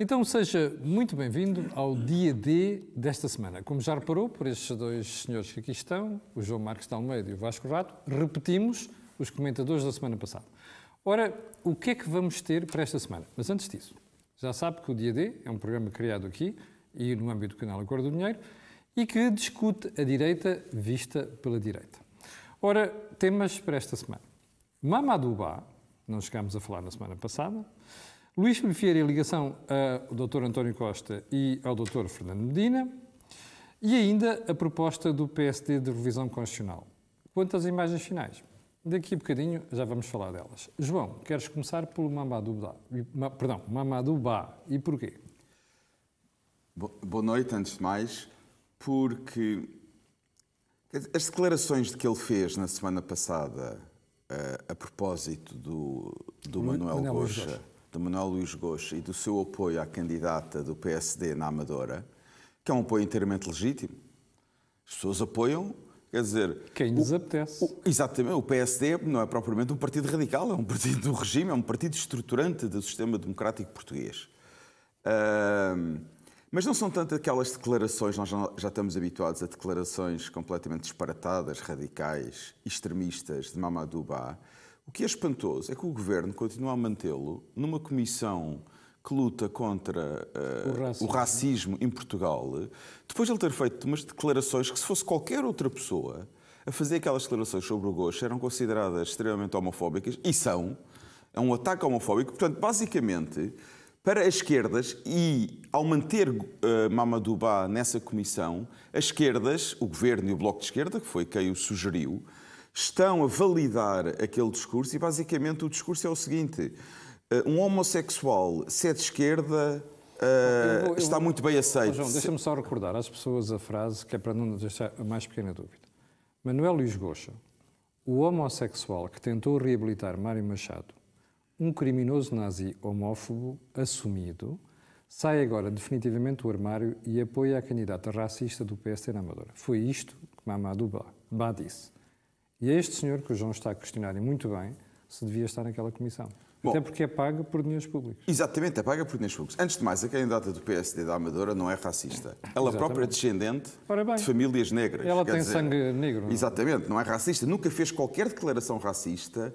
Então seja muito bem-vindo ao dia D desta semana. Como já reparou, por estes dois senhores que aqui estão, o João Marcos de Almeida e o Vasco Rato, repetimos os comentadores da semana passada. Ora, o que é que vamos ter para esta semana? Mas antes disso, já sabe que o Dia D é um programa criado aqui e no âmbito do canal Acordo do Dinheiro e que discute a direita vista pela direita. Ora, temas para esta semana. Mamadouba, não chegámos a falar na semana passada, Luís Filipe em ligação ao Dr. António Costa e ao Dr. Fernando Medina, e ainda a proposta do PSD de revisão constitucional. Quanto às imagens finais, daqui a bocadinho já vamos falar delas. João, queres começar pelo Mamadubá? perdão, Mamadou e porquê? boa noite, antes de mais, porque as declarações de que ele fez na semana passada a, eh, a propósito do, do é Manuel, Manuel de Manuel Luís Gomes e do seu apoio à candidata do PSD na Amadora, que é um apoio inteiramente legítimo. As pessoas apoiam, quer dizer... Quem lhes apetece. O, exatamente, o PSD não é propriamente um partido radical, é um partido do regime, é um partido estruturante do sistema democrático português. mas não são tanto aquelas declarações, nós já estamos habituados a declarações completamente disparatadas, radicais, extremistas de Mamadou Ba, o que é espantoso é que o governo continua a mantê-lo numa comissão que luta contra uh, o, racismo. o, racismo. em Portugal, depois de ele ter feito umas declarações que, se fosse qualquer outra pessoa a fazer aquelas declarações sobre o gosto, eram consideradas extremamente homofóbicas e são. É um ataque homofóbico. Portanto, basicamente, para as esquerdas e ao manter uh, Mamadou nessa comissão, as esquerdas, o governo e o bloco de esquerda, que foi quem o sugeriu, estão a validar aquele discurso e basicamente o discurso é o seguinte: eh, um homossexual, se é de esquerda, Uh, eu vou, eu está vou... muito bem aceito. João, deixa-me só recordar às pessoas a frase que é para não deixar a mais pequena dúvida. Manuel Luís Goxa, o homossexual que tentou reabilitar Mário Machado, um criminoso nazi homófobo assumido, sai agora definitivamente do armário e apoia a candidata racista do PSD na Amadora. Foi isto que Mamadou Ba disse. E é este senhor que o João está a questionar, e muito bem, se devia estar naquela comissão. Bom, Até porque é paga por dinheiros públicos. Exatamente, é paga por dinheiros públicos. Antes de mais, a candidata do PSD da Amadora não é racista. Ela exatamente. própria é descendente de famílias negras. Ela tem dizer, sangue negro. Não? É? Exatamente, não é racista. Nunca fez qualquer declaração racista.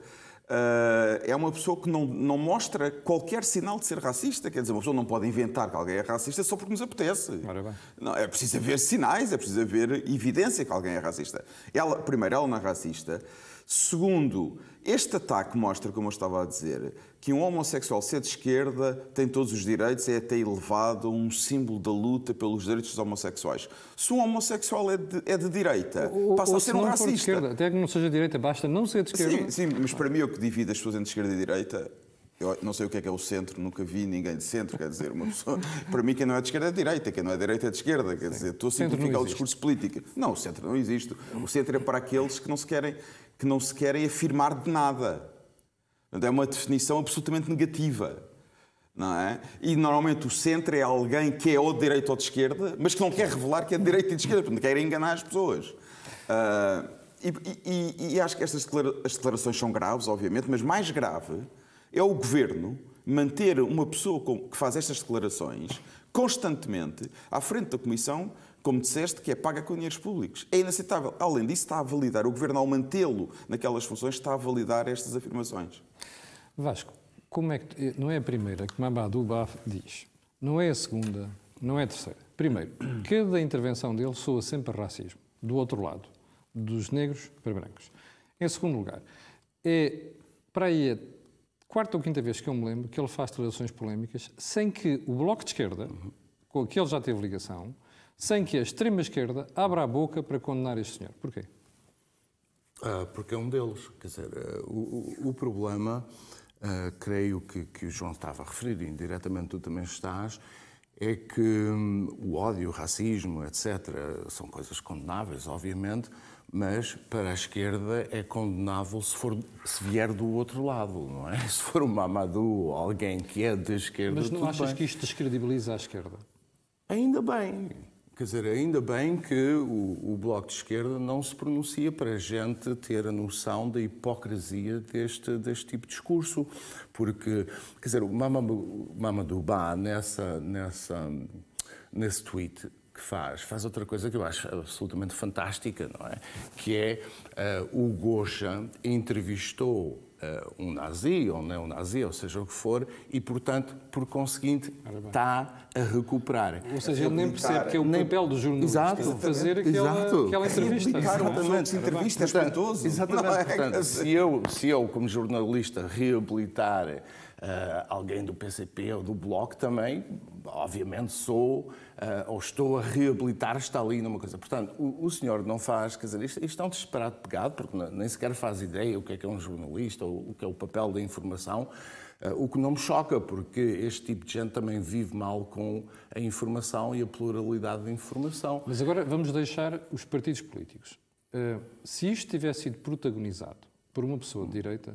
Uh, é uma pessoa que não, não mostra qualquer sinal de ser racista. Quer dizer, uma pessoa não pode inventar que alguém é racista só porque nos apetece. Não, é preciso haver sinais, é preciso haver evidência que alguém é racista. Ela, primeiro, ela não é racista. Segundo, este ataque mostra, como eu estava a dizer, que um homossexual ser de esquerda tem todos os direitos, é até elevado um símbolo da luta pelos direitos dos homossexuais. Se um homossexual é de, é de direita, ou, passa ou a ser se um racista. de esquerda, até que não seja de direita, basta não ser de esquerda. Sim, sim mas para mim o que divide as pessoas entre esquerda e direita eu não sei o que é que é o centro, nunca vi ninguém de centro, quer dizer, uma pessoa. Para mim, quem não é de esquerda é de direita, quem não é de direita é de esquerda, quer dizer, estou a simplificar o discurso político. Não, o centro não existe. O centro é para aqueles que não se querem, que não se querem afirmar de nada. É uma definição absolutamente negativa. Não é? E normalmente o centro é alguém que é ou de direita ou de esquerda, mas que não quer revelar que é de direita e de esquerda, portanto quer enganar as pessoas. Uh, e, e, e, acho que estas declarações são graves, obviamente, mas mais grave é o governo manter uma pessoa que faz estas declarações constantemente à frente da Comissão como disseste, que é paga com dinheiros públicos. É inaceitável. Além disso, está a validar, o governo, ao mantê-lo naquelas funções, está a validar estas afirmações. Vasco, como é que, não é a primeira que Mamadou Baf diz, não é a segunda, não é a terceira. Primeiro, cada intervenção dele soa sempre a racismo, do outro lado, dos negros para brancos. Em segundo lugar, é para aí a quarta ou quinta vez que eu me lembro que ele faz declarações polémicas sem que o Bloco de Esquerda, com que ele já teve ligação, sem que a extrema-esquerda abra a boca para condenar este senhor. Porquê? Ah, porque é um deles. Quer dizer, eh, o, o, o problema, ah, creio que, que o João estava a referir, e indiretamente tu também estás, é que hum, o ódio, o racismo, etc., são coisas condenáveis, obviamente, mas para a esquerda é condenável se, for, se vier do outro lado, não é? Se for o Mamadou ou alguém que é da esquerda. Mas não achas bem. que isto descredibiliza a esquerda? Ainda bem. Quer dizer, ainda bem que o, o, Bloco de Esquerda não se pronuncia para a gente ter a noção da hipocrisia deste, deste tipo de discurso, porque, quer dizer, o Mamadou nessa, nessa, nesse tweet, faz, faz outra coisa que eu acho absolutamente fantástica, não é? Que é uh, o Gosha entrevistou uh, um nazi ou não é um nazi, ou seja o que for, e portanto, por conseguinte, está a recuperar. Ou seja, ele nem percebe que é o nem... papel do jornalista exato, fazer aquela, exato. aquela entrevista. Exatamente. Entrevista espantoso. Exatamente. é... portanto, se, eu, se eu, como jornalista, reabilitar Uh, alguém do PCP ou do Bloco também, obviamente, sou ah, ou estou a reabilitar, está ali numa coisa. Portanto, o, o senhor não faz, quer dizer, isto, isto é um desesperado pegado, porque nem sequer faz ideia o que é que é um jornalista, ou o que é o papel da informação, ah, o que não me choca, porque este tipo de gente também vive mal com a informação e a pluralidade de informação. Mas agora vamos deixar os partidos políticos. Ah, se isto tivesse sido protagonizado por uma pessoa de direita,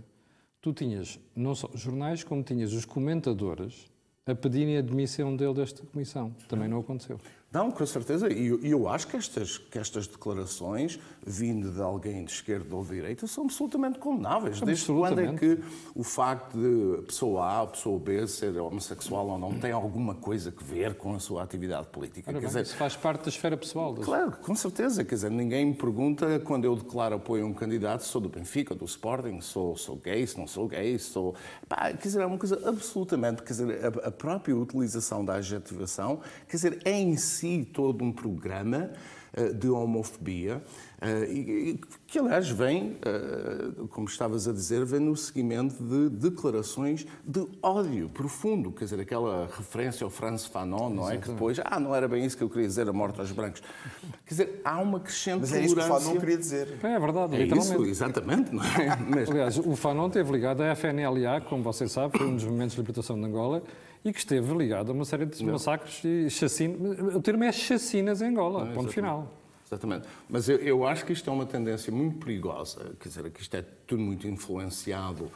tu tinhas não só jornais, como tinhas os comentadores a pedirem a demissão dele desta comissão. Também não aconteceu. Não, com certeza. E eu, eu acho que estas, que estas declarações, vindo de alguém de esquerda ou de direita, são absolutamente condenáveis. Desde quando é que o facto de pessoa A ou pessoa B ser homossexual ou não tem alguma coisa a ver com a sua atividade política? Ora, dizer, isso faz parte da esfera pessoal. Claro, com certeza. Quer dizer, ninguém me pergunta quando eu declaro apoio a um candidato se sou do Benfica, do Sporting, sou, sou gay, se não sou gay, sou. Pá, quer dizer, é uma coisa absolutamente. Quer dizer, a, a própria utilização da adjetivação, quer dizer, é em si si todo um programa eh, de homofobia, eh, que aliás vem, eh, como estavas a dizer, vem no seguimento de declarações de ódio profundo, quer dizer, aquela referência ao Franz Fanon, não é? Exatamente. Que depois, ah, não era bem isso que eu queria dizer, a morte aos brancos. Quer dizer, há uma crescente Mas é isso tolerância... que o Fanon queria dizer. É, é, verdade, é Isso, exatamente, não é? Mas... Aliás, o Fanon teve ligado à FNLA, como você sabe, foi um dos momentos de libertação de Angola, e que esteve ligado a uma série de massacres e chacinas. O termo é chacinas em Angola, não, ponto final. Exatamente. Mas eu, eu, acho que isto é uma tendência muito perigosa, quer dizer, que isto é tudo muito influenciado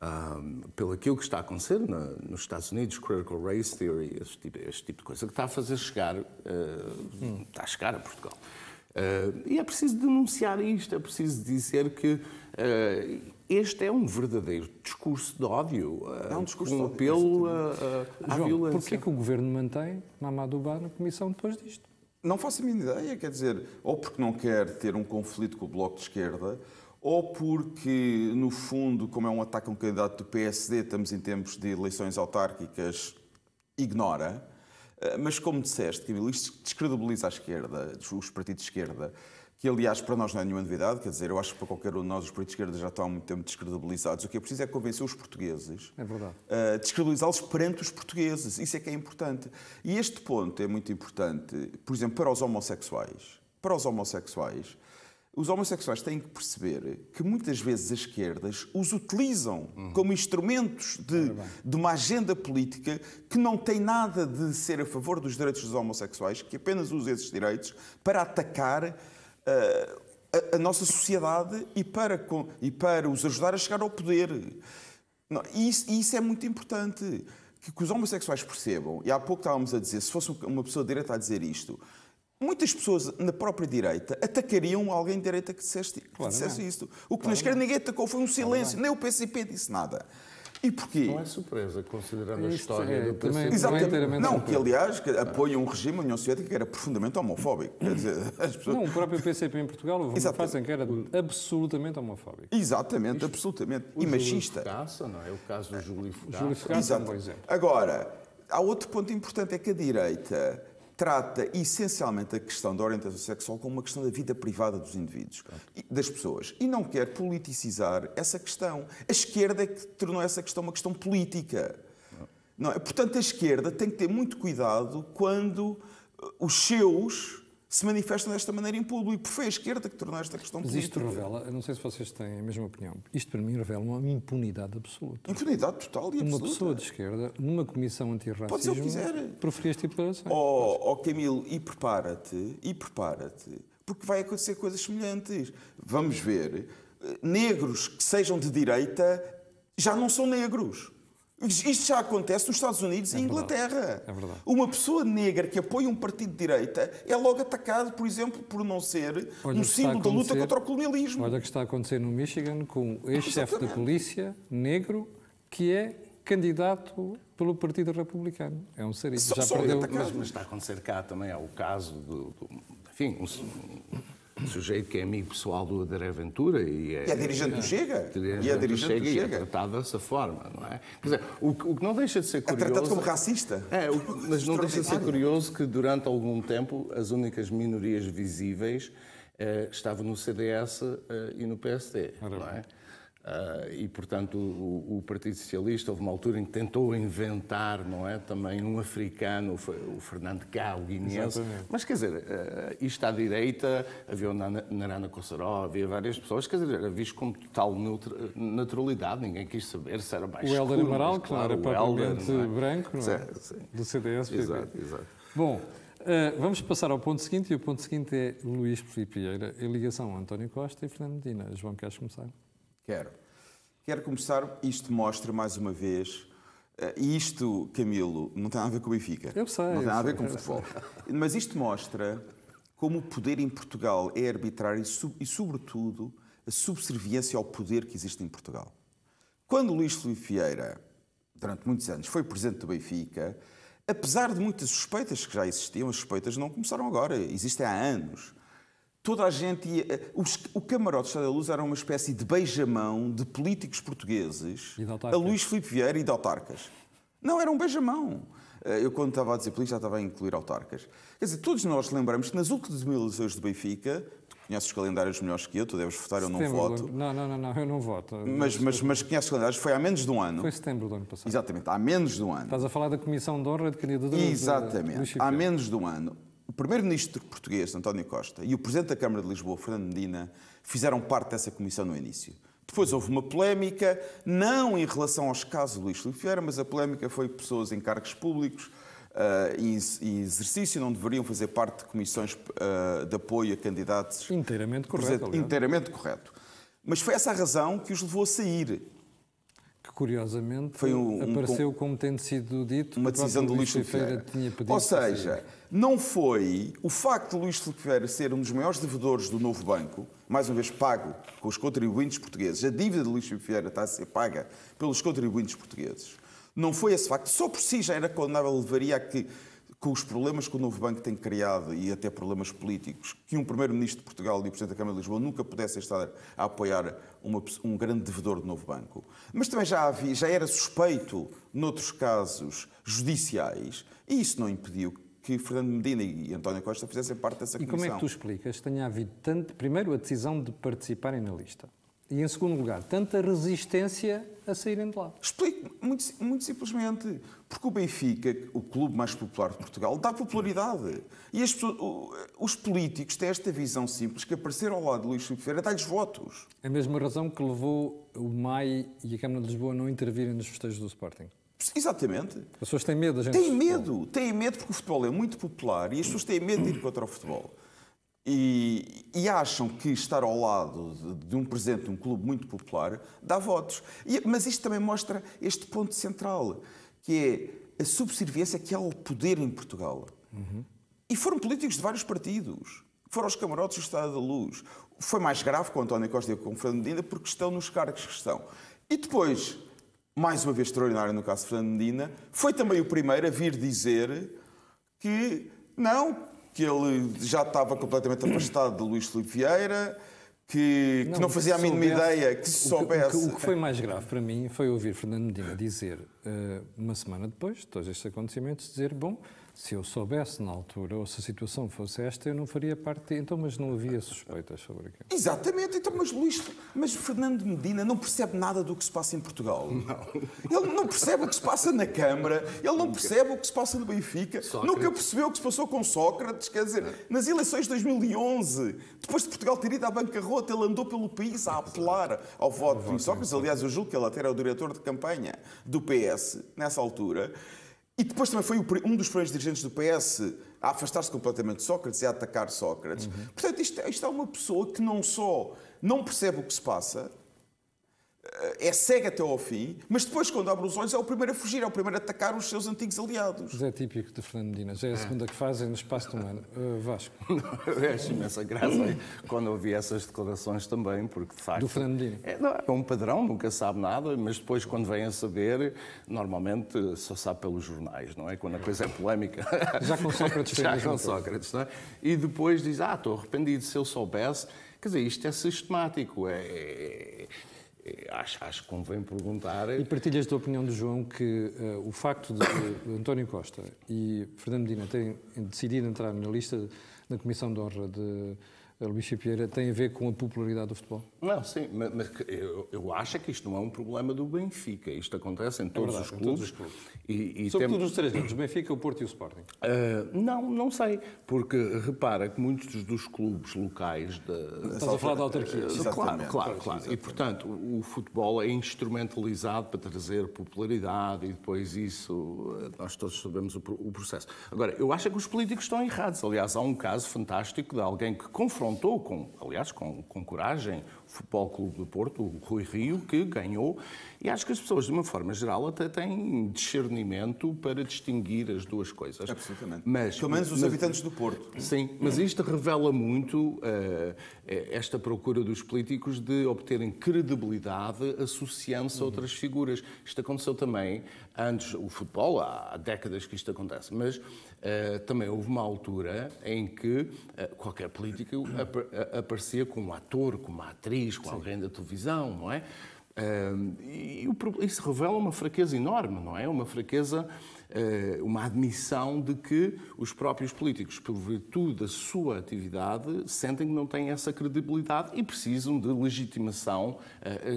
um, pelo aquilo que está a acontecer na, nos Estados Unidos, critical race theory, este tipo, este tipo de coisa, que está a fazer chegar, uh, hum. está a chegar a Portugal. Uh, e é preciso denunciar isto, é preciso dizer que uh, este é um verdadeiro discurso de ódio, eh, é um, discurso um apelo tipo à violência. Porquê que o governo mantém Mamadouba na comissão depois disto? Não faço a mínima ideia, quer dizer, ou porque não quer ter um conflito com o Bloco de Esquerda, ou porque, no fundo, como é um ataque a um candidato do PSD, estamos em tempos de eleições autárquicas, ignora. Eh, mas, como disseste, Camilo, isto descredibiliza a esquerda, os partidos de esquerda que aliás para nós não é nenhuma novidade, quer dizer, eu acho que para qualquer um de nós os políticos de esquerda já estão há muito tempo descredibilizados. O que é preciso é convencer os portugueses. É verdade. Uh, descredibilizá-los perante os portugueses. Isso é que é importante. E este ponto é muito importante, por exemplo, para os homossexuais. Para os homossexuais, os homossexuais têm que perceber que muitas vezes as esquerdas os utilizam uhum. como instrumentos de, de, uma agenda política que não tem nada de ser a favor dos direitos dos homossexuais, que apenas usa esses direitos para atacar a, a, nossa sociedade e para, e para os ajudar a chegar ao poder. Não, e isso, e isso é muito importante. Que, que, os homossexuais percebam, e há pouco estávamos a dizer, se fosse uma pessoa de direita a dizer isto, muitas pessoas na própria direita atacariam alguém de direita que dissesse, claro, dissesse isto. O que claro, na esquerda ninguém atacou foi um silêncio, claro, nem o PCP disse nada. E porquê? Não é surpresa, considerando Isto a história é, do também, Exatamente. Não, é não que aliás que apoia um regime, a União Soviética, que era profundamente homofóbico. Quer dizer, as pessoas... Não, o próprio PCP em Portugal o fazem que era absolutamente homofóbico. Exatamente, Isto, absolutamente. e machista. caça não é? O caso do Júlio Fogaça. Júlio por exemplo. Agora, há outro ponto importante, é que a direita trata essencialmente a questão da orientação sexual como uma questão da vida privada dos indivíduos, das pessoas, e não quer politicizar essa questão. A esquerda é que tornou essa questão uma questão política. Não. Não é? Portanto, a esquerda tem que ter muito cuidado quando eh, os seus se manifesta desta maneira em público. Foi a esquerda que tornou esta questão política. Mas isto revela, não sei se vocês têm a mesma opinião, isto para mim revela uma impunidade absoluta. Impunidade total e absoluta. Uma pessoa de esquerda, numa comissão antirracismo, racismo ser proferir esta tipo declaração. Oh, oh Camilo, e prepara-te, e prepara-te, porque vai acontecer coisas semelhantes. Vamos ver, negros que sejam de direita já não são negros. Isto já acontece nos Estados Unidos é e em Inglaterra. É verdade. Uma pessoa negra que apoia um partido de direita é logo atacado, por exemplo, por não ser Olha um símbolo da luta contra o colonialismo. Olha o que está a acontecer no Michigan com o ex-chefe da polícia negro que é candidato pelo Partido Republicano. É um seríssimo. Já só perdeu... Mas, mas, está a acontecer cá também. Há o caso do, do enfim, um, um sujeito que é amigo pessoal do André Ventura e é... E é dirigente do é Chega. E é dirigente do Chega. E é tratado dessa forma, não é? Quer dizer, o, que não deixa de ser curioso... É tratado como racista. É, mas não deixa de ser curioso que durante algum tempo as únicas minorias visíveis eh, estavam no CDS eh, e no PSD, não é? Uh, e, portanto, o, o, Partido Socialista, houve uma altura em que tentou inventar, não é, também um africano, o, o Fernando Cá, o guineense. Exatamente. Mas, quer dizer, uh, isto à direita, havia o Narana Kossaró, havia várias pessoas, quer dizer, era visto com total naturalidade, ninguém quis saber se era mais O Helder Amaral, mas, claro, era propriamente Helder, não é? branco, não é? Do CDS. Exato, exato. Bom, uh, vamos passar ao ponto seguinte, e o ponto seguinte é Luís Filipe Vieira, em ligação a António Costa e Fernando Medina. João, queres começar? Quero. Quero começar, isto mostra mais uma vez, eh, isto, Camilo, não tem nada a ver com o Benfica. Eu sei. Não tem nada a ver com o futebol. Mas isto mostra como o poder em Portugal é arbitrário e, sobretudo, a subserviência ao poder que existe em Portugal. Quando Luís Filipe Vieira, durante muitos anos, foi presidente do Benfica, apesar de muitas suspeitas que já existiam, as suspeitas não começaram agora, existem há anos toda a gente ia, eh, os, o camarote do Estado da Luz era uma espécie de beijamão de políticos portugueses de a Luís Filipe Vieira e de autarcas. Não, era um beijamão. Eh, eu, quando estava a dizer política, já estava a incluir autarcas. Quer dizer, todos nós lembramos que nas últimas eleições de Benfica, tu conheces os calendários melhores que eu, tu deves votar, eu não setembro voto. Do... Não, não, não, não, eu não voto. Mas, mas, mas conheces os calendários, foi há menos de um ano. Foi setembro do ano passado. Exatamente, há menos de um ano. Estás a falar da Comissão de Honra de Candidatura Exatamente, de, há menos de um ano o primeiro-ministro português, António Costa, e o presidente da Câmara de Lisboa, Fernando Medina, fizeram parte dessa comissão no início. Depois houve uma polémica, não em relação aos casos do Luís Filipe mas a polémica foi pessoas em cargos públicos uh, eh, em, em, exercício não deveriam fazer parte de comissões uh, de apoio a candidatos. Inteiramente correto. Inteiramente correto. Mas foi essa a razão que os levou a sair curiosamente Foi um, apareceu um, como tendo sido dito uma decisão de Luís Filipe Ferreira. Tinha pedido Ou seja, não foi o facto de Luís Filipe Ferreira ser um dos maiores devedores do novo banco, mais uma vez pago com os contribuintes portugueses, a dívida de Luís Filipe Ferreira está a ser paga pelos contribuintes portugueses. Não foi esse facto, só por si já era condenável, levaria a que com os problemas que o novo banco tem criado e até problemas políticos, que um primeiro-ministro de Portugal e o presidente da Câmara de Lisboa nunca pudessem estar a apoiar uma, um grande devedor do novo banco. Mas também já havia, já era suspeito noutros casos judiciais e isso não impediu que Fernando Medina e António Costa fizessem parte dessa comissão. E como é que tu explicas que tenha havido tanto, primeiro, a decisão de participarem na lista? E, em segundo lugar, tanta resistência a saírem de lá? Explico muito, muito simplesmente. Porque o Benfica, o clube mais popular de Portugal, dá popularidade. E as, os políticos têm esta visão simples que aparecer ao lado de Luís Filipe Ferreira dá-lhes votos. A mesma razão que levou o MAI e a Câmara de Lisboa a não intervirem nos festejos do Sporting. Exatamente. As pessoas têm medo, a gente. Têm medo, têm medo porque o futebol é muito popular e as pessoas têm medo de ir contra o futebol. E, e, acham que estar ao lado de, de, um presidente de um clube muito popular dá votos. E, mas isto também mostra este ponto central, que é a subserviência que há ao poder em Portugal. Uhum. E foram políticos de vários partidos. Foram os camarotes do Estado da Luz. Foi mais grave com António Costa e com Fernando Medina porque estão nos cargos que estão. E depois, mais uma vez extraordinário no caso de Fernando Medina, foi também o primeiro a vir dizer que não, que ele já estava completamente afastado de Luís Filipe Vieira, que não, que não fazia a mínima ideia que se soubesse. O que, o que, foi mais grave para mim foi ouvir Fernando Medina dizer, eh, uma semana depois de todos estes acontecimentos, dizer: bom se eu soubesse na altura, ou se a situação fosse esta, eu não faria parte. Então, mas não havia suspeitas sobre aquilo. Exatamente, então, mas Luís, mas Fernando Medina não percebe nada do que se passa em Portugal. Não. Ele não percebe o que se passa na Câmara, ele não percebe o que se passa no Benfica, Sócrates. nunca percebeu o que se passou com Sócrates. Quer dizer, é. nas eleições de 2011, depois de Portugal ter ido à bancarrota, ele andou pelo país a apelar ao voto de Sócrates. Aliás, eu julgo que ele até era o diretor de campanha do PS nessa altura. E depois também foi um dos primeiros dirigentes do PS a afastar-se completamente de Sócrates e a atacar Sócrates. Uhum. Portanto, isto, é, isto é uma pessoa que não só não percebe o que se passa, é cego até ao fim, mas depois, quando abre os olhos, é o primeiro a fugir, é o primeiro a atacar os seus antigos aliados. Mas é típico de Fernando Medina, já é a é. segunda que fazem é no espaço de um ano. Uh, Vasco. Eu acho imensa graça quando ouvi essas declarações também, porque de facto. Do Fernando Medina. É, não, é um padrão, nunca sabe nada, mas depois, quando vem a saber, normalmente só sabe pelos jornais, não é? Quando a coisa é polémica. Já com Sócrates. já com Sócrates, não é? E depois diz: Ah, estou arrependido, se eu soubesse. Quer dizer, isto é sistemático, é, é eh, acho, acho que convém perguntar. E partilhas da opinião do João que uh, o facto de, António Costa e Fernando Medina terem decidido entrar na lista na Comissão de Honra de, é, Luís Pieira, tem a ver com a popularidade do futebol? Não, sim, mas, mas eu, eu, acho que isto não é um problema do Benfica. Isto acontece em é todos, é verdade, os, clubes, todos os clubes. E, e Sobretudo tem... os três grandes, o Benfica, o Porto e o Sporting. Uh, não, não sei, porque repara que muitos dos clubes locais... De... Estás a falar da autarquia. Exatamente. Claro, claro, claro. Exatamente. E, portanto, o futebol é instrumentalizado para trazer popularidade e depois isso, nós todos sabemos o, o processo. Agora, eu acho que os políticos estão errados. Aliás, há um caso fantástico de alguém que confronta Contou com, aliás, com, com coragem, o Futebol Clube do Porto, o Rui Rio, que ganhou. E acho que as pessoas, de uma forma geral, até têm discernimento para distinguir as duas coisas. Absolutamente. Mas, Pelo menos os mas, habitantes do Porto. Sim, mas isto revela muito uh, esta procura dos políticos de obterem credibilidade associando-se a outras figuras. Isto aconteceu também antes, o futebol, há décadas que isto acontece, mas Uh, também houve uma altura em que uh, qualquer político ap eh, aparecia como ator, como atriz, com Sim. alguém da televisão, não é? Uh, e isso revela uma fraqueza enorme, não é? Uma fraqueza, uma admissão de que os próprios políticos, por virtude da sua atividade, sentem que não têm essa credibilidade e precisam de legitimação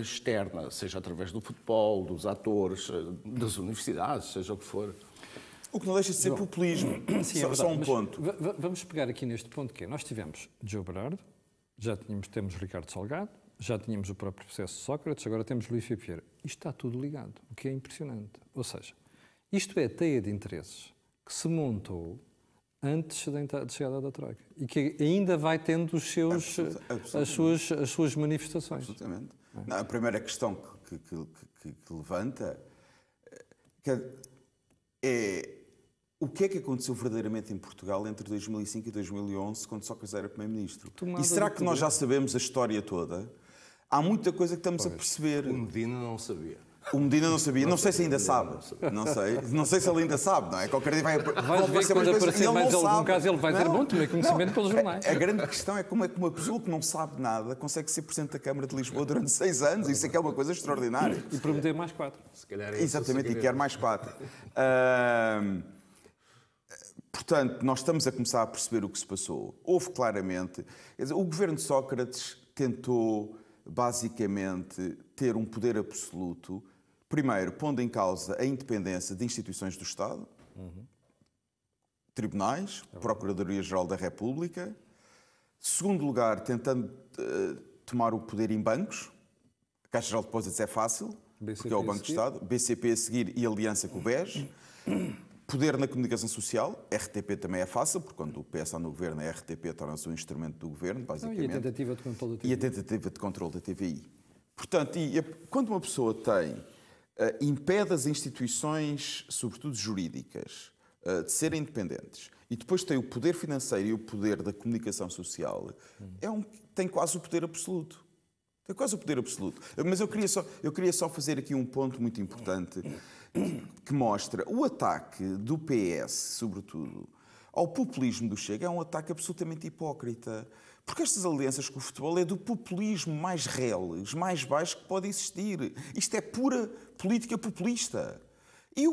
externa, seja através do futebol, dos atores, das universidades, seja o que for. O que não deixa de ser Bom, populismo. Sim, é só, é só um Mas ponto. Vamos pegar aqui neste ponto que é, nós tivemos Joe Berardo, já tínhamos, temos Ricardo Salgado, já tínhamos o próprio processo de Sócrates, agora temos Luís Fipier. Isto está tudo ligado, o que é impressionante. Ou seja, isto é a teia de interesses que se montou antes da chegada da Troika e que ainda vai tendo os seus, eh, as, suas, as suas manifestações. Absolutamente. É. Não, a primeira questão que, que, que, que levanta eh, é, o que é que aconteceu verdadeiramente em Portugal entre 2005 e 2011, quando Sócrates era Primeiro-Ministro? E será que nós já sabemos a história toda? Há muita coisa que estamos a perceber. O Medina não sabia. O Medina não sabia. Não, não sei se ainda sabe. Não sei. Não sei se ele ainda sabe, não é? Qualquer dia vai, vai aparecer quando mais aparecer mais algum sabe. caso, ele vai ter muito conhecimento não. pelos jornais. A, a, grande questão é como é que uma pessoa que não sabe nada consegue ser Presidente da Câmara de Lisboa durante seis anos. Isso é que é uma coisa extraordinária. E prometer mais quatro. Se calhar é Exatamente, e quer mais quatro. Uh, Portanto, nós estamos a começar a perceber o que se passou. Houve claramente. Dizer, o governo de Sócrates tentou, basicamente, ter um poder absoluto, primeiro, pondo em causa a independência de instituições do Estado, uhum. tribunais, é Procuradoria-Geral da República. Segundo lugar, tentando uh, tomar o poder em bancos. A Caixa Geral de Depósitos é fácil, BCP porque é o Banco do Estado. BCP a seguir e aliança com o BES. Poder na comunicação social, RTP também é fácil, porque quando o PS está no governo, a RTP torna-se um instrumento do governo, basicamente. e a tentativa de controle da TVI. E a tentativa de controle da TVI. Portanto, a, quando uma pessoa tem, uh, impede as instituições, sobretudo jurídicas, uh, de serem independentes, e depois tem o poder financeiro e o poder da comunicação social, hum. é um, tem quase o poder absoluto. Tem quase o poder absoluto. Mas eu queria só, eu queria só fazer aqui um ponto muito importante que mostra o ataque do PS, sobretudo, ao populismo do Chega, é um ataque absolutamente hipócrita. Porque estas alianças com o futebol é do populismo mais reles, mais baixo que pode existir. Isto é pura política populista. E,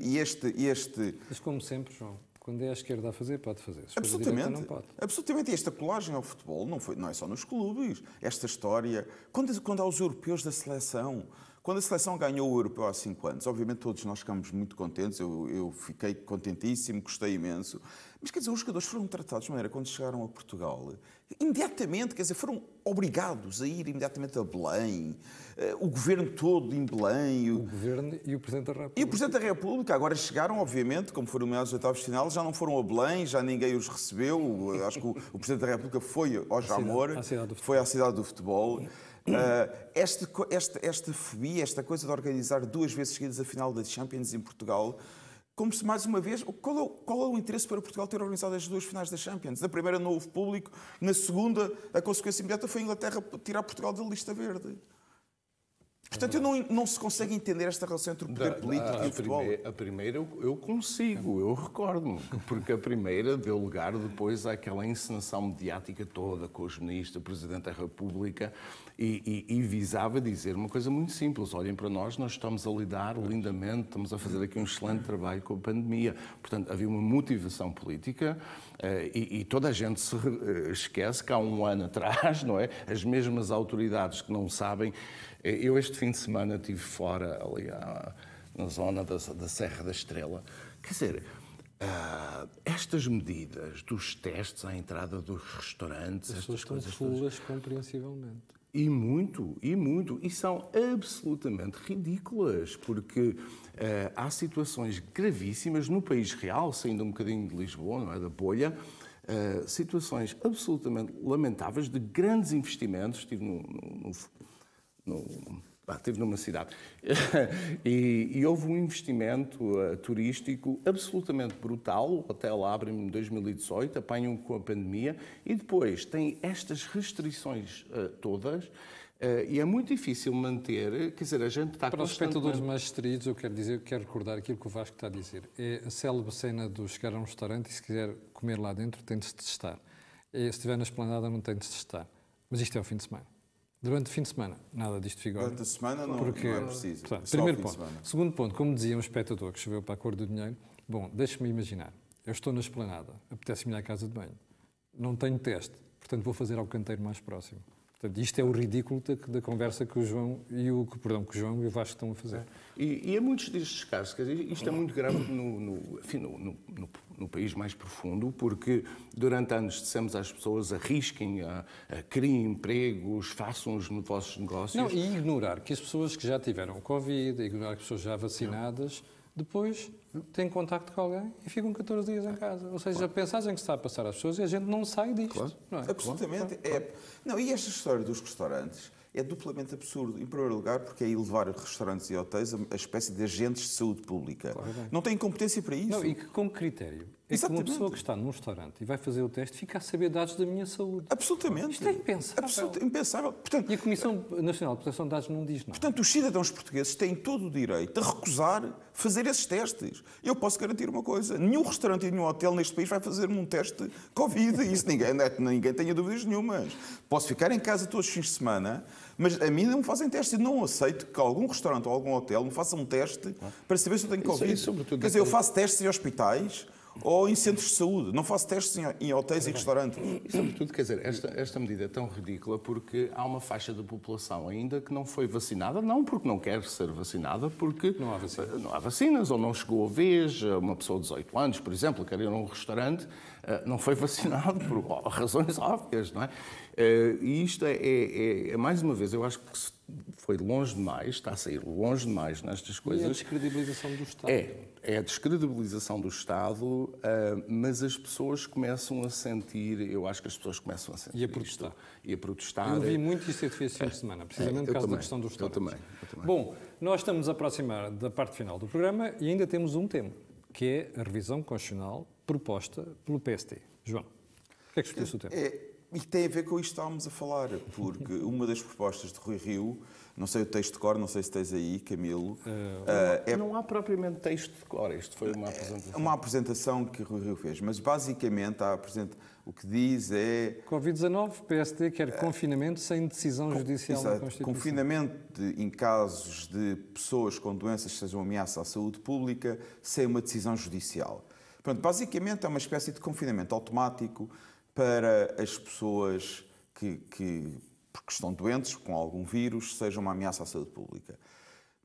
e, este, este. Mas como sempre, João, quando é a esquerda a fazer, pode fazer. Se absolutamente. Não pode. Absolutamente. esta colagem ao futebol não, foi, não é só nos clubes. Esta história. Quando, quando há os europeus da seleção, quando a seleção ganhou o Europeu há cinco anos, obviamente todos nós ficamos muito contentes, eu, eu fiquei contentíssimo, gostei imenso. Mas quer dizer, os jogadores foram tratados de maneira, quando chegaram a Portugal, imediatamente, quer dizer, foram obrigados a ir imediatamente a Belém, eh, o governo todo em Belém. O, o governo e o Presidente da República. E o Presidente da República. Agora chegaram, obviamente, como foram nomeados oitavos de final, já não foram a Belém, já ninguém os recebeu. Eh, acho que o, o Presidente da República foi ao Jamor, à foi à cidade do futebol. Uh, eh, esta, esta, esta fobia, esta coisa de organizar duas vezes seguidas a final da Champions em Portugal, como se mais uma vez, qual é, qual é, o interesse para Portugal ter organizado as duas finais da Champions? Na primeira não houve público, na segunda a consequência imediata foi a Inglaterra tirar Portugal da lista verde. Portanto, eu não, não se consegue entender esta relação entre o poder da, político da, e o futebol. Primeira, a primeira eu, eu consigo, eu recordo-me, porque a primeira deu lugar depois àquela encenação mediática toda com os ministros, Presidente da República, e, e, e visava dizer uma coisa muito simples, olhem para nós, nós estamos a lidar lindamente, estamos a fazer aqui um excelente trabalho com a pandemia. Portanto, havia uma motivação política eh, e, e toda a gente se eh, esquece que há um ano atrás, não é? As mesmas autoridades que não sabem eu este fim de semana estive fora, ali na zona da, da, Serra da Estrela. Quer dizer, uh, estas medidas dos testes à entrada dos restaurantes... As estas coisas, fulas, compreensivelmente. E muito, e muito. E são absolutamente ridículas, porque uh, há situações gravíssimas no país real, saindo um bocadinho de Lisboa, não é? Da bolha. Uh, situações absolutamente lamentáveis de grandes investimentos. Estive no, no, no estive numa cidade. e, e, houve um investimento uh, turístico absolutamente brutal. O hotel abre em 2018, apanham com a pandemia e depois tem estas restrições uh, todas. Uh, e é muito difícil manter, quer dizer, a gente está Para os espectadores mais distraídos, eu quero dizer, quero recordar aquilo que o Vasco está a dizer. É a célebre cena do chegar a um restaurante e se quiser comer lá dentro tem de se testar. E, se estiver na esplanada não tem de se testar. Mas isto é o fim de semana. Durante o fim de semana, nada disto figura. Durante a semana não, Porque, não é preciso. Portanto, primeiro ponto. Segundo ponto, como dizia um espectador que choveu para a cor do dinheiro, bom, deixa-me imaginar, eu estou na esplanada, apetece-me ir à casa de banho, não tenho teste, portanto vou fazer ao canteiro mais próximo. Portanto, isto é o ridículo da, da, conversa que o João e o, perdão, que o João e o Vasco estão a fazer. E, e há muitos destes casos, quer dizer, isto é muito grave no, no, enfim, no, no, país mais profundo, porque durante anos dissemos às pessoas arrisquem, a, a, criem empregos, façam os vossos negócios. Não, e ignorar que as pessoas que já tiveram Covid, ignorar que as pessoas já vacinadas. Não depois tem contacto com alguém e ficam 14 dias em casa. Ou seja, claro. a que se está a passar às pessoas e é a gente não sai disto. Claro. Não é? Absolutamente. Claro. É... Não, e esta história dos restaurantes é duplamente absurdo. Em primeiro lugar, porque é elevar restaurantes e hotéis a, espécie de agentes de saúde pública. Claro, não têm competência para isso. Não, e que, com que critério? É Exatamente. que uma pessoa que está num restaurante e vai fazer o teste fica a saber dados da minha saúde. Absolutamente. Isto é impensável. Absolut impensável. Portanto, e a Comissão Nacional de Proteção de Dados não diz nada. Portanto, os cidadãos portugueses têm todo o direito a recusar fazer esses testes. Eu posso garantir uma coisa: nenhum restaurante e nenhum hotel neste país vai fazer-me um teste Covid. Isso ninguém, é? ninguém tenha dúvidas nenhumas. Posso ficar em casa todos os fins de semana, mas a mim não me fazem teste. Eu não aceito que algum restaurante ou algum hotel me faça um teste para saber se eu tenho Covid. Isso, é isso, Quer dizer, eu faço testes em hospitais ou em centros de saúde. Não faço testes em, hotéis e restaurantes. E, sobretudo, quer dizer, esta, esta medida é tão ridícula porque há uma faixa da população ainda que não foi vacinada, não porque não quer ser vacinada, porque não há vacinas, não há vacinas ou não chegou a vez. Uma pessoa de 18 anos, por exemplo, quer ir a um restaurante eh, não foi vacinado por razões óbvias, não é? Eh, e isto é, é, é, é, mais uma vez, eu acho que foi longe demais, está a sair longe demais nestas é coisas. E a descredibilização do Estado. É, é a descredibilização do Estado, eh, mas as pessoas começam a sentir, eu acho que as pessoas começam a sentir. E a protestar. Isto, e a protestar. Eu vi muito isso ser feito fim de semana, precisamente é, por causa também, da questão do Estado. Eu também, eu também. Bom, nós estamos a aproximar da parte final do programa e ainda temos um tema, que é a revisão constitucional proposta pelo PST. João, o que é que escolheu o tempo? É, e tem a ver com isto que estávamos a falar, porque uma das propostas de Rui Rio, não sei o texto de cor, não sei se tens aí, Camilo. Uh, uh, é... Não há propriamente texto de cor, isto foi uma eh, apresentação. Uma apresentação que Rui Rio fez, mas basicamente a apresenta... o que diz é. Covid-19, PST quer uh, confinamento sem decisão judicial Exato. da Constituição. Confinamento de, em casos de pessoas com doenças que sejam ameaça à saúde pública sem uma decisão judicial. Pronto, basicamente é uma espécie de confinamento automático para as pessoas que, que porque estão doentes com algum vírus, sejam uma ameaça à saúde pública.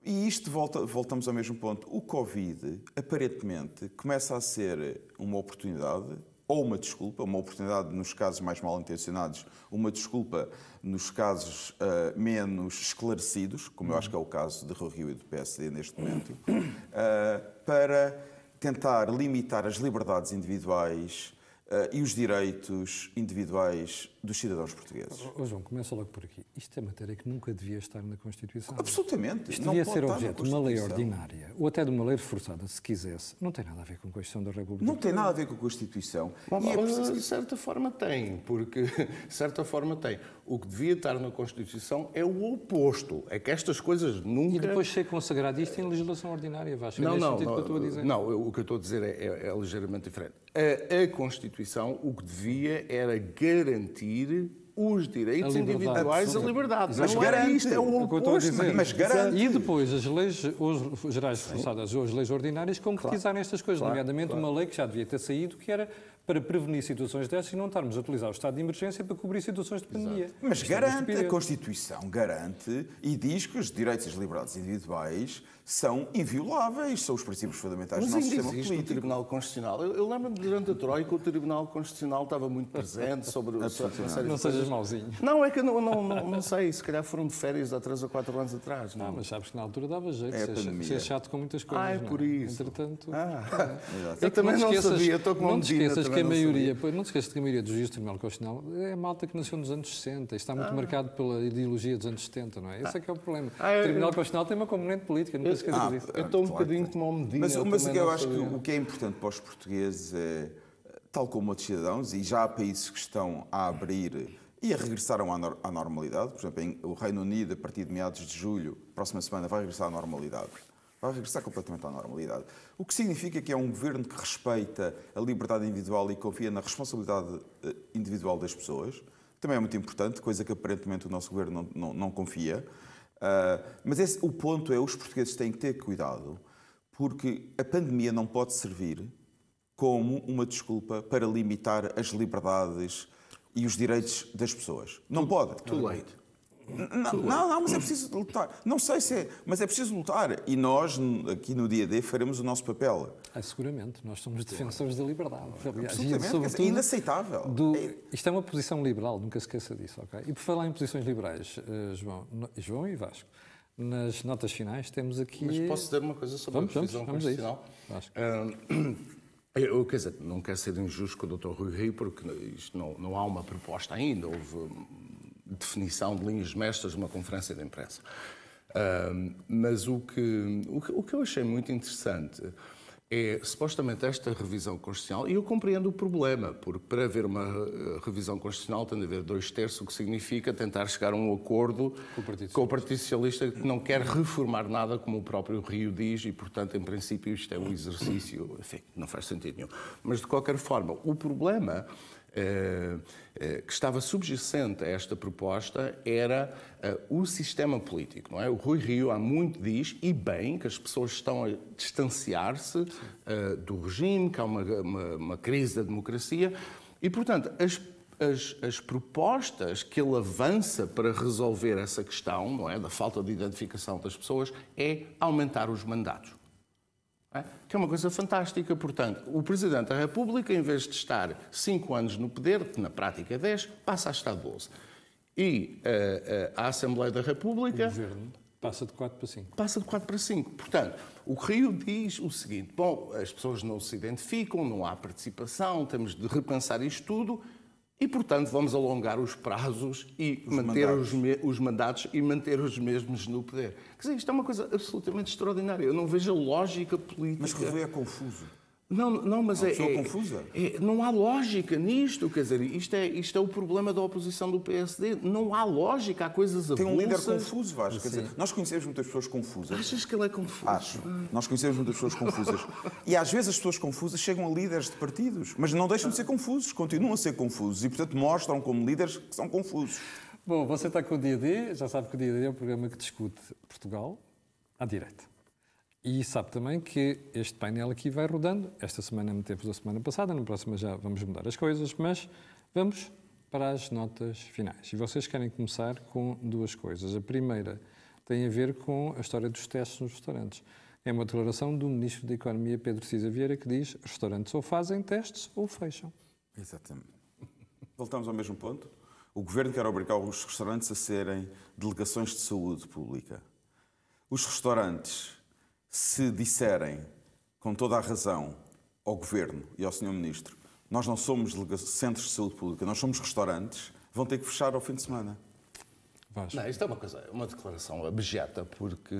E isto volta, voltamos ao mesmo ponto. O Covid, aparentemente, começa a ser uma oportunidade ou uma desculpa, uma oportunidade nos casos mais mal intencionados, uma desculpa nos casos uh, menos esclarecidos, como eu acho que é o caso de Rui Rio e do PSD neste momento, uh, para tentar limitar as liberdades individuais uh, e os direitos individuais dos cidadãos portugueses. Oh, oh, João, começa logo por aqui. Isto é matéria que nunca devia estar na Constituição. Absolutamente. Isto devia ser objeto de uma lei ordinária, ou até de uma lei reforçada, se quisesse. Não tem nada a ver com a Constituição da República. Não tem nada a ver com a Constituição. Bom, e é oh, preciso... De certa forma tem, porque de certa forma tem. O que devia estar na Constituição é o oposto. É que estas coisas nunca... E depois ser consagrado isto em legislação ordinária, Vasco. Não, não. não, que eu estou a dizer. não, o que eu estou a dizer é, é, é ligeiramente diferente a, a Constituição o que devia era garantir os direitos individuais e liberdades liberdade. Mas não garante, isto, é o oposto, mas garante. E depois, as leis os, gerais reforçadas ou as leis ordinárias concretizaram claro. estas coisas, claro, nomeadamente claro. uma lei que já devia ter saído, que era para prevenir situações destas e não estarmos a utilizar o estado de emergência para cobrir situações de pandemia. Exato. Mas é garante, a Constituição garante e diz que os direitos e as liberdades individuais são invioláveis, são os princípios fundamentais Mas do nosso sistema político. Tribunal Constitucional. Eu, eu lembro-me durante a Troika o Tribunal Constitucional estava muito presente sobre... o não, não sejas mauzinho. Não, é que não, não, não, não, sei, se calhar foram de férias há três ou quatro anos atrás. Não, não ah, mas sabes que na altura dava jeito, é ser, chato com muitas coisas. Ah, é, é? por isso. Entretanto... Ah, é. Eu também não, esqueças, sabia, estou com Não esqueças que a maioria, não te esqueças que a maioria dos juízes do Tribunal Constitucional é a malta que nasceu nos anos 60 está muito ah. marcado pela ideologia dos anos 70, não é? Esse é que é o problema. Ah, o Tribunal Constitucional tem uma componente política, nunca que ah, eu ah, isso. Eu estou um claro, bocadinho como uma medida. Mas, mas o que eu acho que o que é importante para os portugueses é, tal como outros cidadãos, e já há países que estão a abrir e a regressaram à, normalidade. Por exemplo, o Reino Unido, a partir de meados de julho, próxima semana, vai regressar à normalidade. Vai regressar completamente à normalidade. O que significa que é um governo que respeita a liberdade individual e confia na responsabilidade eh, individual das pessoas. Também é muito importante, coisa que aparentemente o nosso governo não, não, não confia. Uh, mas esse, o ponto é os portugueses têm que ter cuidado, porque a pandemia não pode servir como uma desculpa para limitar as liberdades e os direitos das pessoas. Não tudo, pode. Tudo late. Não, não, não, mas é preciso lutar. Não sei se é, mas é preciso lutar. E nós, aqui no dia D, faremos o nosso papel. Ah, seguramente, nós somos defensores da liberdade. Aliás, Absolutamente, é inaceitável. Do... É isto é uma posição liberal, nunca se esqueça disso, ok? E por falar em posições liberais, eh, João, João e Vasco, nas notas finais temos aqui... Mas posso dizer uma coisa sobre vamos, a decisão vamos, constitucional? Vamos a ah, eu, quer dizer, não quero ser injusto com o Dr. Rui Rio, porque isto não, não há uma proposta ainda, houve definição de linhas mestras de uma conferência de imprensa. Um, mas o que, o que, o, que, eu achei muito interessante é supostamente esta revisão constitucional, e eu compreendo o problema, porque para haver uma eh, revisão constitucional tem de haver dois terços, o que significa tentar chegar a um acordo com o Partido, com o Partido Socialista que não quer reformar nada, como o próprio Rio diz, e portanto, em princípio, isto é um exercício, enfim, não faz sentido nenhum. Mas de qualquer forma, o problema eh, eh, que estava subjacente a esta proposta era eh, o sistema político, não é? O Rui Rio há muito diz, e bem, que as pessoas estão a distanciar-se do regime, que há uma, uma, uma, crise da democracia, e, portanto, as as, as, propostas que ele avança para resolver essa questão, não é, da falta de identificação das pessoas, é aumentar os mandatos que é uma coisa fantástica. Portanto, o Presidente da República, em vez de estar cinco anos no poder, que na prática é 10, passa a estar 12. E uh, uh, a Assembleia da República. O governo passa de 4 para 5. Passa de 4 para 5. Portanto, o Rio diz o seguinte: bom, as pessoas não se identificam, não há participação, temos de repensar isto tudo e, portanto, vamos alongar os prazos e os manter mandatos. Os, os, mandatos e manter os mesmos no poder. Quer dizer, isto é uma coisa absolutamente extraordinária. Eu não vejo a lógica política. Mas que é confuso. Não, não, mas é Uma é. Pessoa é, confusa. É, não há lógica nisto, quer dizer, isto é, isto é o problema da oposição do PSD. Não há lógica, há coisas avulsas. Tem um líder confuso, Vasco. Quer dizer, nós conhecemos muitas pessoas confusas. Achas que ele é confuso? Acho. Ah. Nós conhecemos muitas pessoas confusas. e às vezes as pessoas confusas chegam a líderes de partidos, mas não deixam de ser confusos, continuam a ser confusos e, portanto, mostram como líderes que são confusos. Bom, você está com o Dia D, já sabe que o Dia D é o programa que discute Portugal à direita. E sabe também que este painel aqui vai rodando. Esta semana metemos a semana passada, na próxima já vamos mudar as coisas, mas vamos para as notas finais. E vocês querem começar com duas coisas. A primeira tem a ver com a história dos testes nos restaurantes. É uma declaração do Ministro da Economia, Pedro Cisa Vieira, que diz restaurantes ou fazem testes ou fecham. Exatamente. Voltamos ao mesmo ponto. O Governo quer obrigar os restaurantes a serem delegações de saúde pública. Os restaurantes se disserem, com toda a razão, ao Governo e ao Sr. Ministro, nós não somos centros de saúde pública, nós somos restaurantes, vão ter que fechar ao fim de semana. Não, isto é uma coisa, uma declaração abjeta, porque.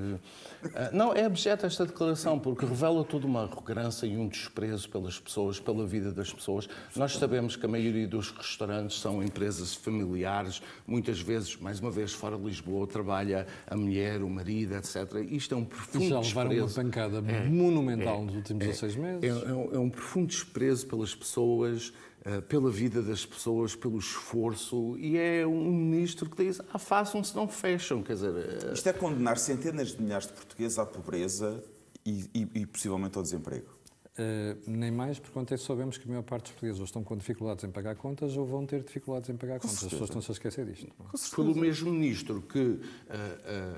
Ah, não, é abjeta esta declaração, porque revela toda uma arrogância e um desprezo pelas pessoas, pela vida das pessoas. Nós sabemos que a maioria dos restaurantes são empresas familiares, muitas vezes, mais uma vez, fora de Lisboa, trabalha a mulher, o marido, etc. Isto é um profundo desprezo. Já levaram uma pancada é, monumental é, nos últimos é, 16 meses. É, é, é um profundo desprezo pelas pessoas. Eh, pela vida das pessoas, pelo esforço, e é um ministro que diz: ah, façam se não fecham. Quer dizer, eh, Isto é condenar centenas de milhares de portugueses à pobreza e, e, e possivelmente ao desemprego. Eh, nem mais, é que soubemos que a maior parte dos portugueses ou estão com dificuldades em pagar contas ou vão ter dificuldades em pagar com contas. Certeza. As pessoas estão-se a esquecer disto. Pelo mesmo ministro que, uh,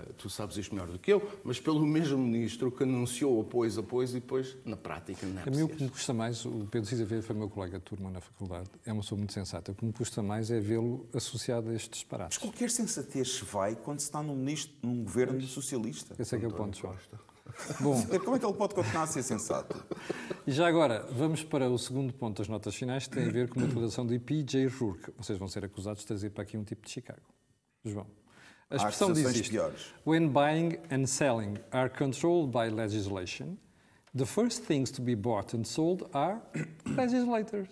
uh, tu sabes isto melhor do que eu, mas pelo mesmo ministro que anunciou apoios, apoios e depois, na prática, não é A mim o que me custa mais, o Pedro Cisaveira foi meu colega de turma na faculdade, é uma pessoa muito sensata, o que me custa mais é vê-lo associado a estes disparates. Mas qualquer sensatez vai quando se está num, ministro, num governo socialista. Esse é que é o ponto, João. Bom. Como é que ele pode continuar a ser sensato? E já agora, vamos para o segundo ponto das notas finais, que tem a ver com a utilização de P.J. Rourke. Vocês vão ser acusados de trazer para aqui um tipo de Chicago. João. A expressão diz isto. When buying and selling are controlled by legislation, the first things to be bought and sold are legislators.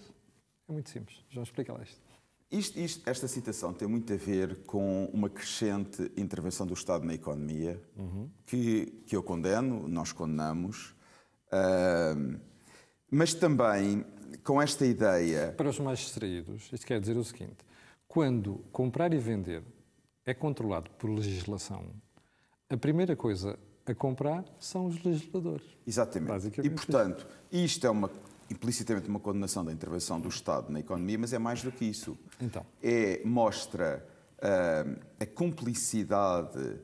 É muito simples. João, explica lá isto. Isto, isto, esta citação tem muito a ver com uma crescente intervenção do Estado na economia, uhum. que, que eu condeno, nós condenamos, uh, mas também com esta ideia. Para os mais distraídos, isto quer dizer o seguinte: quando comprar e vender é controlado por legislação, a primeira coisa a comprar são os legisladores. Exatamente. E, portanto, isto é uma implicitamente uma condenação da intervenção do Estado na economia, mas é mais do que isso. Então. É, mostra uh, a cumplicidade uh,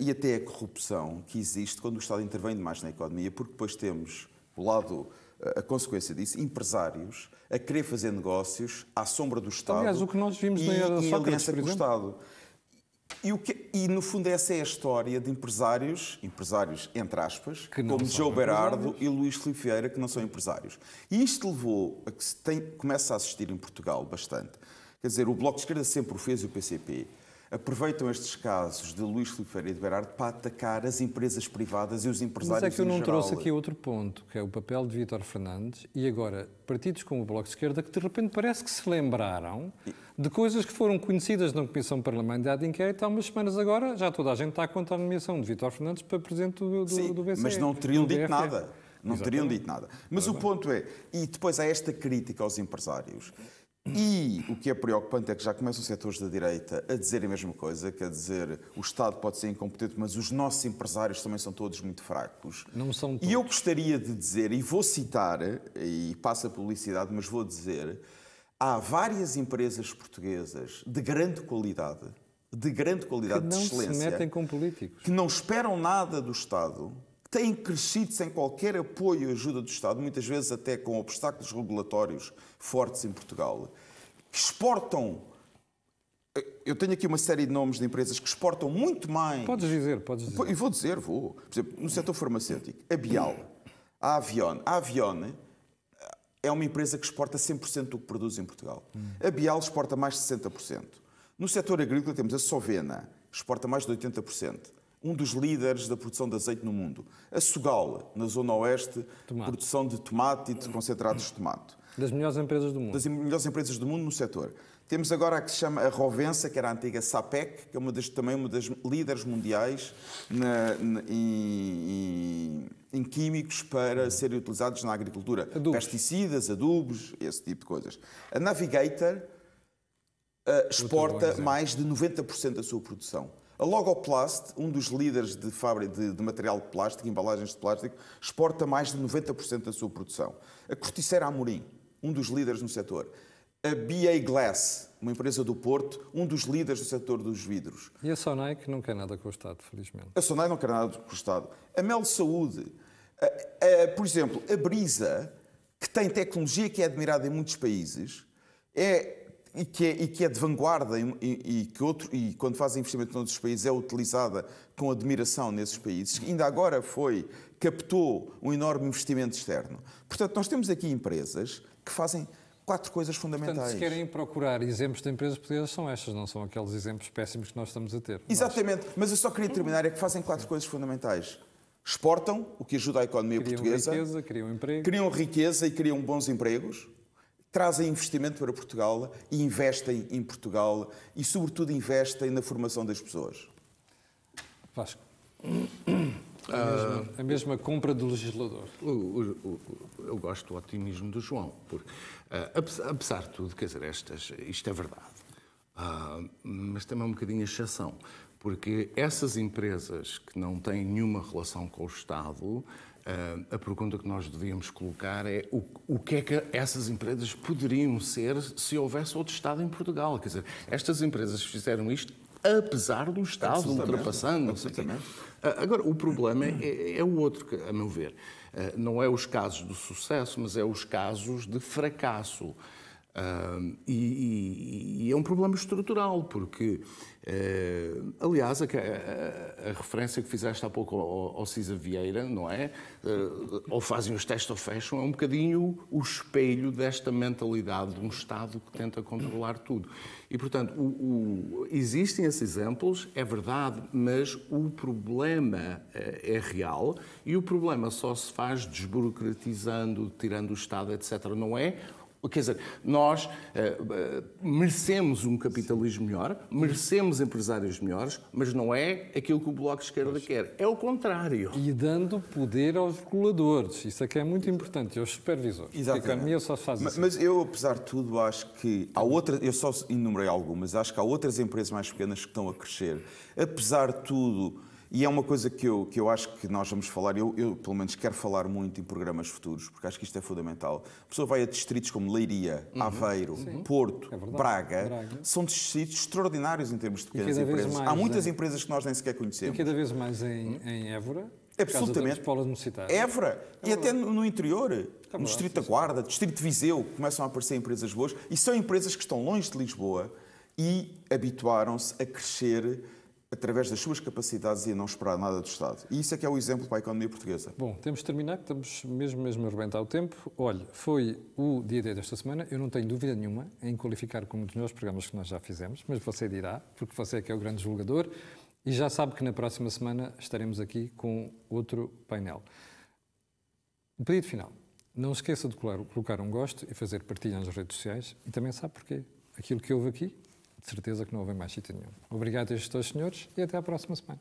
e até a corrupção que existe quando o Estado intervém demais na economia, porque depois temos o lado ah, a consequência disso, empresários a querer fazer negócios à sombra do Estado. Aliás, o que nós vimos e, na era e aliança com o Estado. E, que, e, no fundo essa é a história de empresários, empresários entre aspas, como João Berardo e Luís Filipe que não são empresários. E isto levou a que se tem, começa a assistir em Portugal bastante. Quer dizer, o Bloco de Esquerda sempre o fez e o PCP aproveitam estes casos de Luís Filipe Ferreira e de Berardo para atacar as empresas privadas e os empresários Mas é que eu não geral. trouxe aqui outro ponto, que é o papel de Vítor Fernandes e agora partidos como o Bloco de Esquerda que de repente parece que se lembraram de coisas que foram conhecidas na Comissão Parlamentar de Inquérito há umas semanas agora, já toda a gente está contra a nomeação de Vítor Fernandes para Presidente do, do, Sim, do BCE. mas não teriam dito nada. Não Exatamente. teriam dito nada. Mas Exatamente. o ponto é, e depois há esta crítica aos empresários, e o que é preocupante é que já começam os setores da direita a dizer a mesma coisa, quer dizer, o Estado pode ser incompetente, mas os nossos empresários também são todos muito fracos. Não são todos. E eu gostaria de dizer, e vou citar, e passa a publicidade, mas vou dizer, há várias empresas portuguesas de grande qualidade, de grande qualidade, que não se metem com políticos. que não esperam nada do Estado, têm crescido sem qualquer apoio e ajuda do Estado, muitas vezes até com obstáculos regulatórios fortes em Portugal, que exportam. Eh, eu tenho aqui uma série de nomes de empresas que exportam muito mais. Podes dizer, podes dizer. E vou dizer, vou. Por exemplo, no setor farmacêutico, a Bial, a Avione, A Avione eh, é uma empresa que exporta 100% do que produz em Portugal. A Bial exporta mais de 60%. No setor agrícola temos a Sovena, exporta mais de 80% um dos líderes da produção de azeite no mundo. A Sugal, na zona oeste, tomate. produção de tomate e de concentrados de tomate. Das melhores empresas do mundo. Das melhores empresas do mundo no setor. Temos agora a que se chama a Rovensa, que era a antiga SAPEC, que é uma das, também uma das líderes mundiais na, na, em, em, químicos para serem utilizados na agricultura. Adubos. Pesticidas, adubos, esse tipo de coisas. A Navigator uh, exporta mais de 90% da sua produção. A Logoplast, um dos líderes de, fábrica, de, de, material de plástico, embalagens de plástico, exporta mais de 90% da sua produção. A Corticeira Amorim, um dos líderes no setor. A BA Glass, uma empresa do Porto, um dos líderes do setor dos vidros. E a Sonai, que não quer nada com o Estado, felizmente. A Sonai não quer nada com o Estado. A Mel Saúde, a, a, por exemplo, a Brisa, que tem tecnologia que é admirada em muitos países, é e que, é, e que é de vanguarda e, e, que outro, e quando faz investimento noutros países é utilizada com admiração nesses países. Ainda agora foi, captou um enorme investimento externo. Portanto, nós temos aqui empresas que fazem quatro coisas fundamentais. Portanto, se querem procurar exemplos de empresas portuguesas, são estas, não são aqueles exemplos péssimos que nós estamos a ter. Exatamente, nós... mas eu só queria terminar, é que fazem quatro coisas fundamentais exportam, o que ajuda a economia criam portuguesa. Criam riqueza, criam emprego. Criam riqueza e criam bons empregos trazem investimento para Portugal e investem em Portugal e, sobretudo, investem na formação das pessoas? Vasco. A mesma, a mesma, compra do legislador. Eu, eu, eu gosto do otimismo do João, porque, uh, apesar de tudo, quer dizer, estas, isto é verdade, uh, mas também é um bocadinho exceção, porque essas empresas que não têm nenhuma relação com o Estado Uh, a pergunta que nós devíamos colocar é o, o que é que essas empresas poderiam ser se houvesse outro Estado em Portugal? Quer dizer, estas empresas fizeram isto apesar do Estado ultrapassando. Absolutamente. Eh, agora, o problema é, é, o outro, a meu ver. Eh, não é os casos de sucesso, mas é os casos de fracasso. Uh, e, e, é um problema estrutural, porque, uh, aliás, a, a, a, referência que fizeste há pouco ao, ao Cisa Vieira, não é? Uh, ou fazem os testes ou fecham, é um bocadinho o espelho desta mentalidade de um Estado que tenta controlar tudo. E, portanto, o, o, existem esses exemplos, é verdade, mas o problema eh, é real e o problema só se faz desburocratizando, tirando o Estado, etc. Não é Quer dizer, nós uh, merecemos um capitalismo melhor, merecemos empresários melhores, mas não é aquilo que o Bloco de Esquerda quer. É o contrário. E dando poder aos reguladores. Isso é que é muito importante, aos supervisores. Exatamente. A economia só faz mas, mas eu, apesar de tudo, acho que há outras... Eu só enumerei algumas. Acho que há outras empresas mais pequenas que estão a crescer. Apesar de tudo e é uma coisa que eu, que eu acho que nós vamos falar, eu, eu pelo menos quero falar muito em programas futuros, porque acho que isto é fundamental. A pessoa vai a distritos como Leiria, uhum, Aveiro, sim. Porto, é Braga. Braga, são distritos extraordinários em termos de pequenas empresas. Mais, Há muitas é... empresas que nós nem sequer conhecemos. E cada vez mais em, hum? em Évora, Absolutamente. Évora. É e até no, interior, tá no Distrito da Guarda, Distrito de Viseu, começam a aparecer empresas boas e são empresas que estão longe de Lisboa e habituaram-se a crescer através das suas capacidades e não esperar nada do Estado. E isso é que é o exemplo para a economia portuguesa. Bom, temos de terminar, que estamos mesmo, mesmo a arrebentar o tempo. Olha, foi o dia D desta semana, eu não tenho dúvida nenhuma em qualificar como um dos melhores programas que nós já fizemos, mas você dirá, porque você é que é o grande julgador, e já sabe que na próxima semana estaremos aqui com outro painel. O pedido final. Não esqueça de colocar um gosto e fazer partilha nas redes sociais, e também sabe porquê. Aquilo que houve aqui de certeza que não houve mais sítio nenhum. Obrigado a estes dois senhores e até à próxima semana.